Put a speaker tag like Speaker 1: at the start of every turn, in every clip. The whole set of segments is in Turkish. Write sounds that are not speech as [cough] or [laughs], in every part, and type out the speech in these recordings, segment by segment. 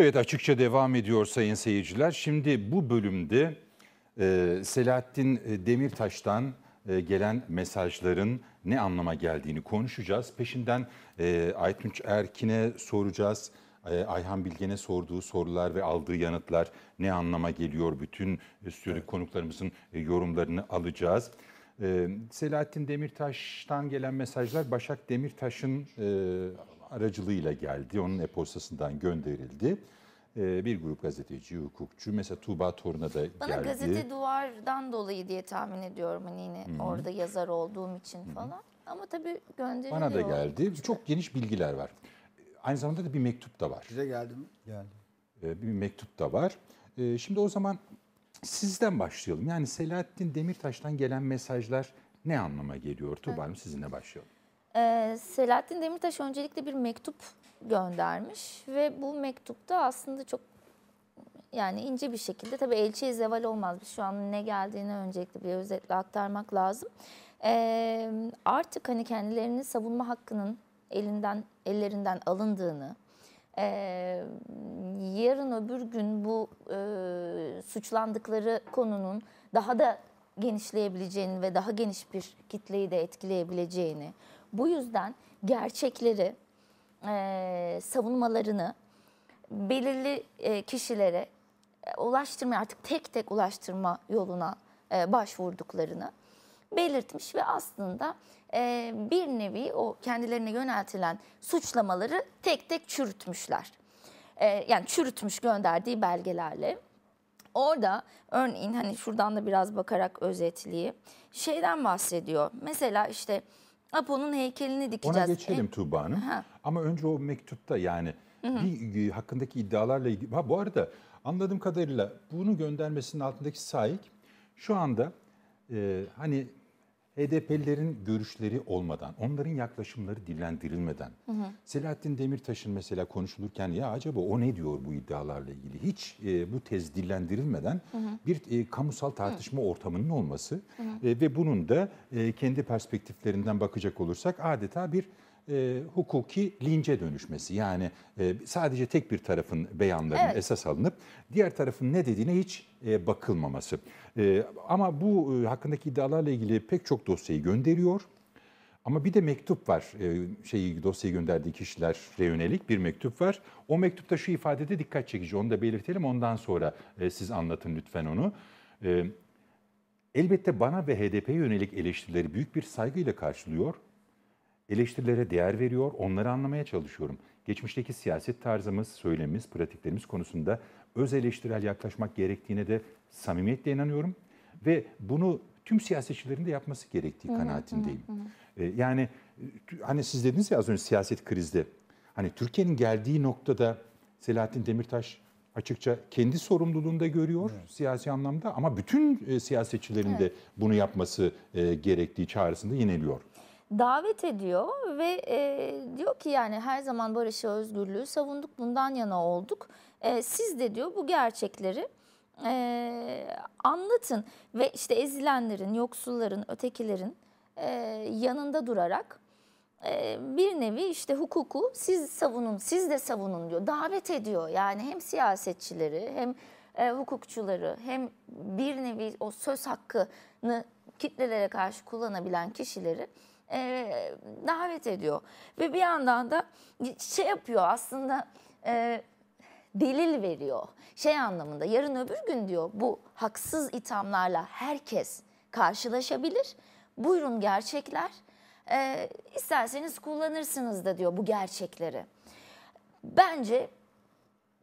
Speaker 1: Evet açıkça devam ediyor sayın seyirciler. Şimdi bu bölümde e, Selahattin e, Demirtaş'tan e, gelen mesajların ne anlama geldiğini konuşacağız. Peşinden e, Aytunç Erkin'e soracağız. Ayhan Bilgen'e sorduğu sorular ve aldığı yanıtlar ne anlama geliyor? Bütün e, konuklarımızın yorumlarını alacağız. Selahattin Demirtaş'tan gelen mesajlar Başak Demirtaş'ın aracılığıyla geldi. Onun e-postasından gönderildi. Ee, bir grup gazeteci, hukukçu. Mesela Tuğba Torun'a da Bana geldi. Bana gazete
Speaker 2: duvardan dolayı diye tahmin ediyorum. Hani yine Hı-hı. orada yazar olduğum için Hı-hı. falan. Ama tabii gönderiliyor. Bana da geldi.
Speaker 1: Çok geniş bilgiler var. Aynı zamanda da bir mektup da var. Size geldi mi? Geldi. Ee, bir mektup da var. Ee, şimdi o zaman sizden başlayalım. Yani Selahattin Demirtaş'tan gelen mesajlar ne anlama geliyor? Tuğba Hanım sizinle başlayalım.
Speaker 2: Ee, Selahattin Demirtaş öncelikle bir mektup göndermiş ve bu mektupta aslında çok yani ince bir şekilde tabii elçiye zeval olmaz. Biz şu an ne geldiğini öncelikle bir özetle aktarmak lazım. Ee, artık hani kendilerini savunma hakkının elinden ellerinden alındığını, e, yarın öbür gün bu e, suçlandıkları konunun daha da genişleyebileceğini ve daha geniş bir kitleyi de etkileyebileceğini, bu yüzden gerçekleri, e, savunmalarını belirli e, kişilere e, ulaştırmaya artık tek tek ulaştırma yoluna e, başvurduklarını belirtmiş ve aslında e, bir nevi o kendilerine yöneltilen suçlamaları tek tek çürütmüşler. E, yani çürütmüş gönderdiği belgelerle. Orada örneğin hani şuradan da biraz bakarak özetleyeyim. Şeyden bahsediyor. Mesela işte Apo'nun heykelini dikeceğiz. Ona e, geçelim e,
Speaker 1: Tuğba Hanım. Ama önce o mektupta yani hı hı. bir e, hakkındaki iddialarla ilgili. Ha, bu arada anladığım kadarıyla bunu göndermesinin altındaki sahik şu anda e, hani HDP'lilerin görüşleri olmadan, onların yaklaşımları dillendirilmeden, hı hı. Selahattin Demirtaş'ın mesela konuşulurken ya acaba o ne diyor bu iddialarla ilgili hiç e, bu tez dillendirilmeden hı hı. bir e, kamusal tartışma hı. ortamının olması hı hı. E, ve bunun da e, kendi perspektiflerinden bakacak olursak adeta bir e, hukuki lince dönüşmesi. Yani e, sadece tek bir tarafın beyanlarının evet. esas alınıp diğer tarafın ne dediğine hiç e, bakılmaması. E, ama bu e, hakkındaki iddialarla ilgili pek çok dosyayı gönderiyor. Ama bir de mektup var. E, şeyi dosyayı gönderdiği kişilere yönelik bir mektup var. O mektupta şu ifadede dikkat çekici. Onu da belirtelim. Ondan sonra e, siz anlatın lütfen onu. E, Elbette bana ve HDP yönelik eleştirileri büyük bir saygıyla karşılıyor Eleştirilere değer veriyor, onları anlamaya çalışıyorum. Geçmişteki siyaset tarzımız, söylemimiz, pratiklerimiz konusunda öz eleştirel yaklaşmak gerektiğine de samimiyetle inanıyorum. Ve bunu tüm siyasetçilerin de yapması gerektiği kanaatindeyim. Ee, yani hani siz dediniz ya az önce siyaset krizde. Hani Türkiye'nin geldiği noktada Selahattin Demirtaş açıkça kendi sorumluluğunda görüyor evet. siyasi anlamda ama bütün e, siyasetçilerin evet. de bunu yapması e, gerektiği çağrısında yeniliyor
Speaker 2: davet ediyor ve e, diyor ki yani her zaman barışı, özgürlüğü savunduk, bundan yana olduk. E, siz de diyor bu gerçekleri e, anlatın ve işte ezilenlerin, yoksulların, ötekilerin e, yanında durarak e, bir nevi işte hukuku siz savunun, siz de savunun diyor. Davet ediyor yani hem siyasetçileri hem e, hukukçuları hem bir nevi o söz hakkını kitlelere karşı kullanabilen kişileri e, davet ediyor. Ve bir yandan da şey yapıyor aslında e, delil veriyor. Şey anlamında yarın öbür gün diyor bu haksız ithamlarla herkes karşılaşabilir. Buyurun gerçekler e, isterseniz kullanırsınız da diyor bu gerçekleri. Bence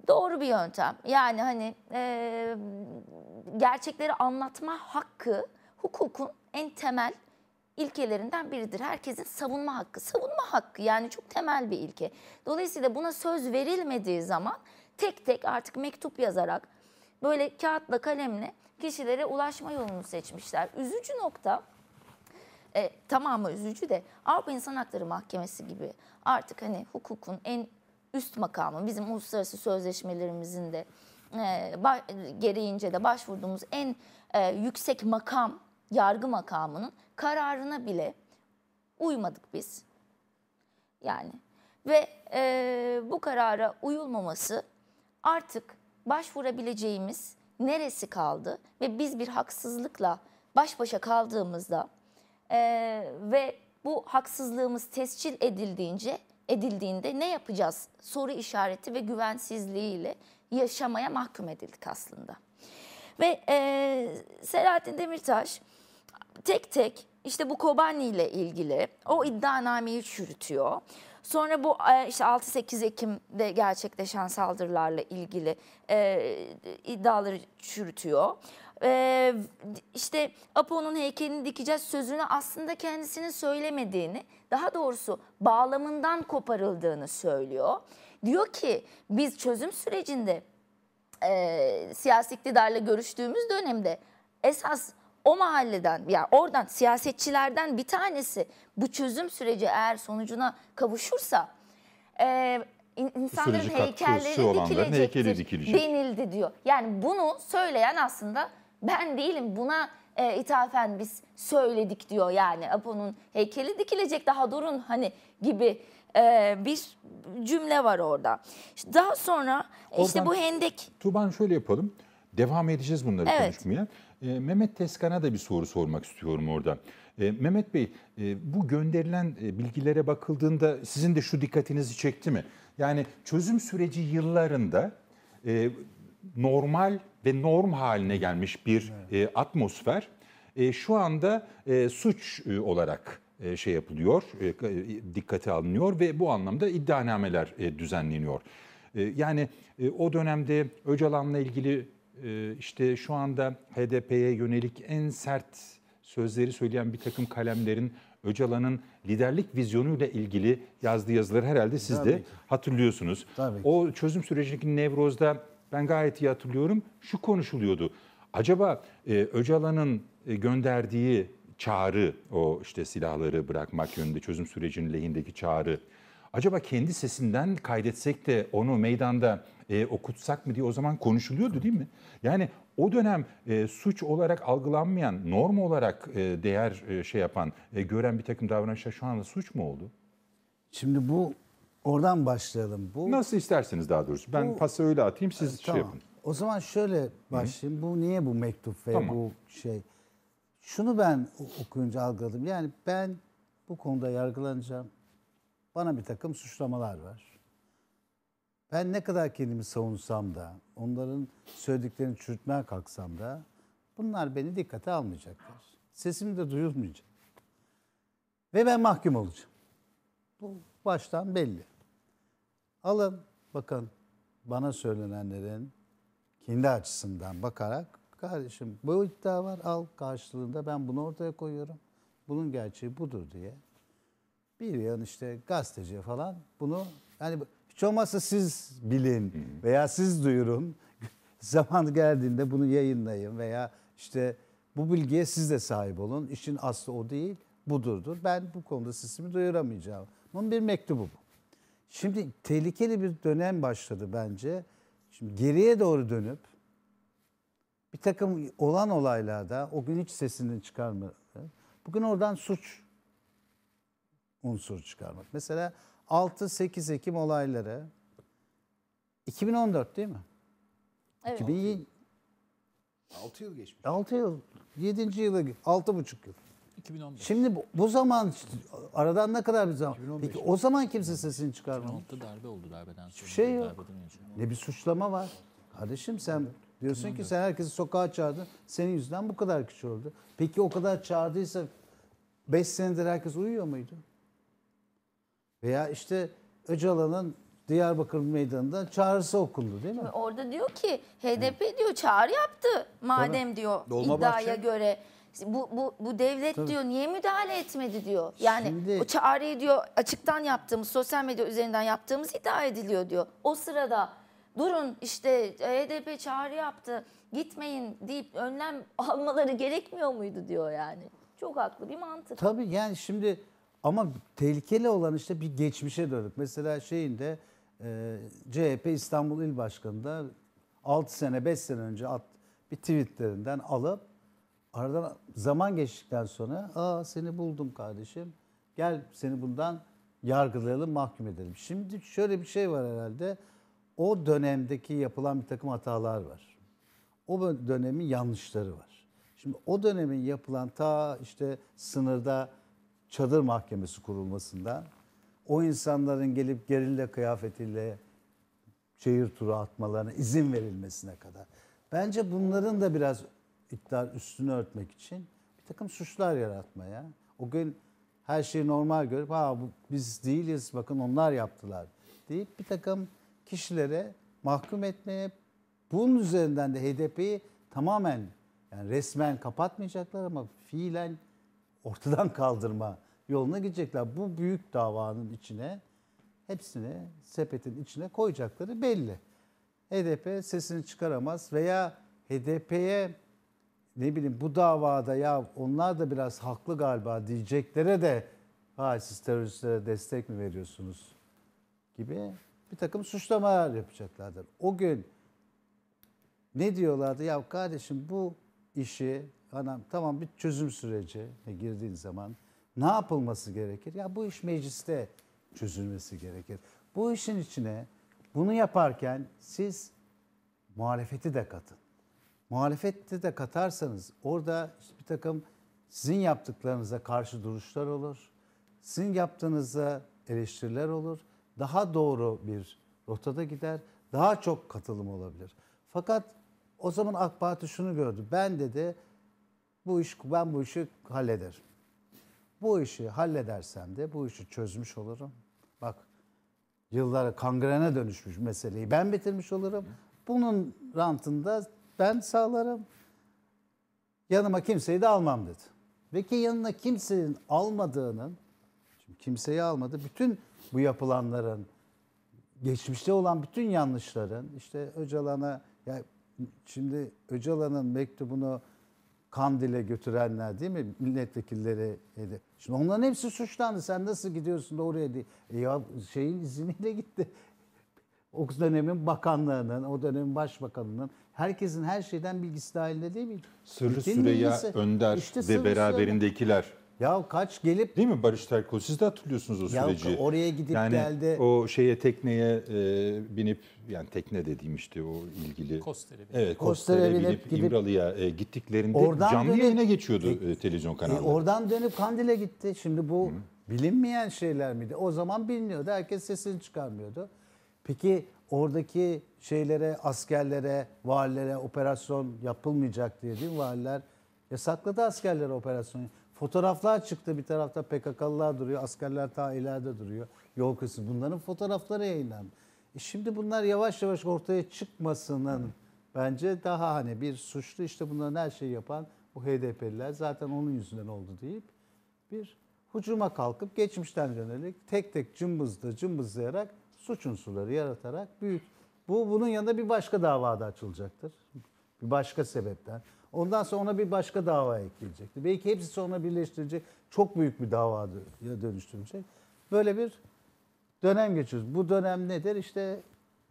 Speaker 2: doğru bir yöntem. Yani hani e, gerçekleri anlatma hakkı hukukun en temel ilkelerinden biridir. Herkesin savunma hakkı. Savunma hakkı yani çok temel bir ilke. Dolayısıyla buna söz verilmediği zaman tek tek artık mektup yazarak böyle kağıtla kalemle kişilere ulaşma yolunu seçmişler. Üzücü nokta e, tamamı üzücü de Avrupa İnsan Hakları Mahkemesi gibi artık hani hukukun en üst makamı bizim uluslararası sözleşmelerimizin de e, gereğince de başvurduğumuz en e, yüksek makam yargı makamının kararına bile uymadık biz. Yani ve e, bu karara uyulmaması artık başvurabileceğimiz neresi kaldı ve biz bir haksızlıkla baş başa kaldığımızda e, ve bu haksızlığımız tescil edildiğince edildiğinde ne yapacağız soru işareti ve güvensizliğiyle yaşamaya mahkum edildik aslında. Ve e, Selahattin Demirtaş tek tek işte bu Kobani ile ilgili o iddianameyi çürütüyor. Sonra bu e, işte 6-8 Ekim'de gerçekleşen saldırılarla ilgili e, iddiaları çürütüyor. E, işte Apo'nun heykelini dikeceğiz sözünü aslında kendisinin söylemediğini, daha doğrusu bağlamından koparıldığını söylüyor. Diyor ki biz çözüm sürecinde e, siyasi iktidarla görüştüğümüz dönemde esas o mahalleden yani oradan siyasetçilerden bir tanesi bu çözüm süreci eğer sonucuna kavuşursa e, insanların heykelleri dikilecektir dikilecek. denildi diyor. Yani bunu söyleyen aslında ben değilim buna e, ithafen biz söyledik diyor yani Apo'nun heykeli dikilecek daha durun hani gibi e, bir cümle var orada. Daha sonra Oradan, işte bu hendek.
Speaker 1: Tuban şöyle yapalım devam edeceğiz bunları evet. konuşmaya. E, Mehmet Teskan'a da bir soru sormak istiyorum orada. E, Mehmet Bey, e, bu gönderilen e, bilgilere bakıldığında sizin de şu dikkatinizi çekti mi? Yani çözüm süreci yıllarında e, normal ve norm haline gelmiş bir evet. e, atmosfer e, şu anda e, suç e, olarak e, şey yapılıyor, e, e dikkate alınıyor ve bu anlamda iddianameler e, düzenleniyor. E, yani e, o dönemde Öcalan'la ilgili ee, işte şu anda HDP'ye yönelik en sert sözleri söyleyen bir takım kalemlerin Öcalan'ın liderlik vizyonuyla ilgili yazdığı yazıları herhalde siz Tabii de hatırlıyorsunuz. Tabii O çözüm sürecindeki Nevroz'da ben gayet iyi hatırlıyorum şu konuşuluyordu. Acaba e, Öcalan'ın e, gönderdiği çağrı o işte silahları bırakmak yönünde çözüm sürecinin lehindeki çağrı acaba kendi sesinden kaydetsek de onu meydanda e, okutsak mı diye o zaman konuşuluyordu değil mi? Yani o dönem e, suç olarak algılanmayan, norm olarak e, değer e, şey yapan, e, gören bir takım davranışlar şu anda suç mu oldu?
Speaker 3: Şimdi bu oradan başlayalım. Bu
Speaker 1: Nasıl isterseniz daha doğrusu. Ben bu, pası
Speaker 3: öyle atayım siz e, şey tamam. yapın. O zaman şöyle başlayayım. hı Bu niye bu mektup ve tamam. bu şey? Şunu ben okuyunca algıladım. Yani ben bu konuda yargılanacağım. Bana bir takım suçlamalar var. Ben ne kadar kendimi savunsam da, onların söylediklerini çürütmeye kalksam da bunlar beni dikkate almayacaklar. Sesim de duyulmayacak. Ve ben mahkum olacağım. Bu baştan belli. Alın bakın bana söylenenlerin kendi açısından bakarak kardeşim bu iddia var al karşılığında ben bunu ortaya koyuyorum. Bunun gerçeği budur diye. Bir yan işte gazeteci falan bunu yani hiç olmazsa siz bilin hmm. veya siz duyurun. [laughs] Zaman geldiğinde bunu yayınlayın veya işte bu bilgiye siz de sahip olun. İşin aslı o değil, budurdur. Ben bu konuda sesimi duyuramayacağım. Bunun bir mektubu bu. Şimdi tehlikeli bir dönem başladı bence. Şimdi geriye doğru dönüp bir takım olan olaylarda o gün hiç sesini çıkarmadı. Bugün oradan suç unsuru çıkarmak. Mesela 6-8 Ekim olayları 2014 değil mi? Evet. 2000, 6 yıl geçmiş. 6 yıl. 7. yıla 6,5 yıl. 2015. Şimdi bu, bu zaman aradan ne kadar bir zaman? 2015. Peki o zaman kimse sesini çıkarmadı. 2016'da
Speaker 1: darbe oldu darbeden sonra.
Speaker 3: Hiçbir şey yok. Ne bir suçlama var. Kardeşim sen diyorsun 2014. ki sen herkesi sokağa çağırdın. Senin yüzünden bu kadar kişi oldu. Peki o kadar çağırdıysa 5 senedir herkes uyuyor muydu? Veya işte Öcalan'ın Diyarbakır Meydanı'nda çağrısı okundu değil mi? Şimdi
Speaker 2: orada diyor ki HDP Hı. diyor çağrı yaptı madem Tabii. diyor Dolmabahçe. iddiaya göre. Bu, bu, bu devlet Tabii. diyor niye müdahale etmedi diyor. Yani Şimdi... o çağrıyı diyor açıktan yaptığımız sosyal medya üzerinden yaptığımız iddia ediliyor diyor. O sırada durun işte HDP çağrı yaptı gitmeyin deyip önlem [laughs] almaları gerekmiyor muydu diyor yani. Çok haklı bir mantık.
Speaker 3: Tabii yani şimdi ama tehlikeli olan işte bir geçmişe dönük. Mesela şeyinde e, CHP İstanbul İl Başkanı'nda 6 sene 5 sene önce at, bir tweetlerinden alıp aradan zaman geçtikten sonra aa seni buldum kardeşim gel seni bundan yargılayalım mahkum edelim. Şimdi şöyle bir şey var herhalde o dönemdeki yapılan bir takım hatalar var. O dönemin yanlışları var. Şimdi o dönemin yapılan ta işte sınırda çadır mahkemesi kurulmasından, o insanların gelip gerilla kıyafetiyle şehir turu atmalarına izin verilmesine kadar. Bence bunların da biraz iktidar üstünü örtmek için bir takım suçlar yaratmaya. O gün her şeyi normal görüp ha bu, biz değiliz bakın onlar yaptılar deyip bir takım kişilere mahkum etmeye bunun üzerinden de HDP'yi tamamen yani resmen kapatmayacaklar ama fiilen ortadan [laughs] kaldırma yoluna gidecekler. Bu büyük davanın içine hepsini sepetin içine koyacakları belli. HDP sesini çıkaramaz veya HDP'ye ne bileyim bu davada ya onlar da biraz haklı galiba diyeceklere de ha siz teröristlere destek mi veriyorsunuz gibi bir takım suçlamalar yapacaklardır. O gün ne diyorlardı? Ya kardeşim bu işi anam tamam bir çözüm süreci girdiğin zaman ne yapılması gerekir? Ya bu iş mecliste çözülmesi gerekir. Bu işin içine bunu yaparken siz muhalefeti de katın. Muhalefeti de katarsanız orada bir takım sizin yaptıklarınıza karşı duruşlar olur. Sizin yaptığınızda eleştiriler olur. Daha doğru bir rotada gider. Daha çok katılım olabilir. Fakat o zaman AK Parti şunu gördü. Ben dedi bu iş ben bu işi hallederim. Bu işi halledersem de bu işi çözmüş olurum. Bak yıllara kangrene dönüşmüş meseleyi ben bitirmiş olurum. Bunun rantında ben sağlarım. Yanıma kimseyi de almam dedi. Ve ki yanına kimsenin almadığının, şimdi kimseyi almadı, bütün bu yapılanların, geçmişte olan bütün yanlışların, işte Öcalan'a, ya şimdi Öcalan'ın mektubunu Kandil'e götürenler değil mi? Milletvekilleri. Şimdi onların hepsi suçlandı. Sen nasıl gidiyorsun da oraya diye. E ya şeyin izniyle gitti. O dönemin bakanlarının, o dönemin başbakanının herkesin her şeyden bilgisi dahilinde değil mi? Sırrı Bütün Süreyya Önder işte ve beraberindekiler.
Speaker 1: Süreyya. Ya kaç gelip... Değil mi Barış Terkoğlu? Siz de hatırlıyorsunuz o süreci. ya Oraya gidip yani geldi. O şeye tekneye e, binip yani tekne dediğim işte o ilgili. Kostere binip. Evet Kostere, Kostere binip, binip İmralı'ya e, gittiklerinde oradan canlı dönüp, yayına geçiyordu e, televizyon kanalı? E,
Speaker 3: oradan dönüp Kandil'e gitti. Şimdi bu Hı. bilinmeyen şeyler miydi? O zaman bilmiyordu Herkes sesini çıkarmıyordu. Peki oradaki şeylere, askerlere, valilere operasyon yapılmayacak diye değil mi valiler? Ya askerlere operasyonu. Fotoğraflar çıktı bir tarafta PKK'lılar duruyor, askerler ta ileride duruyor. Yol kısmı bunların fotoğrafları yayınlandı. E şimdi bunlar yavaş yavaş ortaya çıkmasının bence daha hani bir suçlu işte bunların her şeyi yapan bu HDP'liler zaten onun yüzünden oldu deyip bir hucuma kalkıp geçmişten dönerek tek tek cımbızla cımbızlayarak suç unsurları yaratarak büyük. Bu bunun yanında bir başka davada açılacaktır. Bir başka sebepten. Ondan sonra ona bir başka dava ekleyecekti. Belki hepsi sonra birleştirecek. Çok büyük bir davaya dönüştürecek. Böyle bir dönem geçiyoruz. Bu dönem nedir? İşte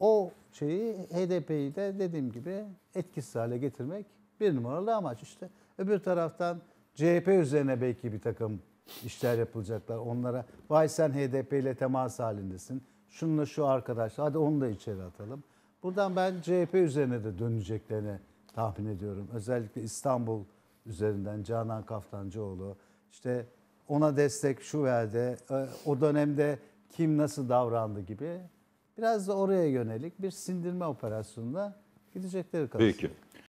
Speaker 3: o şeyi HDP'yi de dediğim gibi etkisiz hale getirmek bir numaralı amaç işte. Öbür taraftan CHP üzerine belki bir takım işler yapılacaklar. Onlara vay sen HDP ile temas halindesin. Şununla şu arkadaş hadi onu da içeri atalım. Buradan ben CHP üzerine de döneceklerini tahmin ediyorum. Özellikle İstanbul üzerinden Canan Kaftancıoğlu işte ona destek şu verdi. E, o dönemde kim nasıl davrandı gibi biraz da oraya yönelik bir sindirme operasyonuna gidecekleri kalsın. Peki.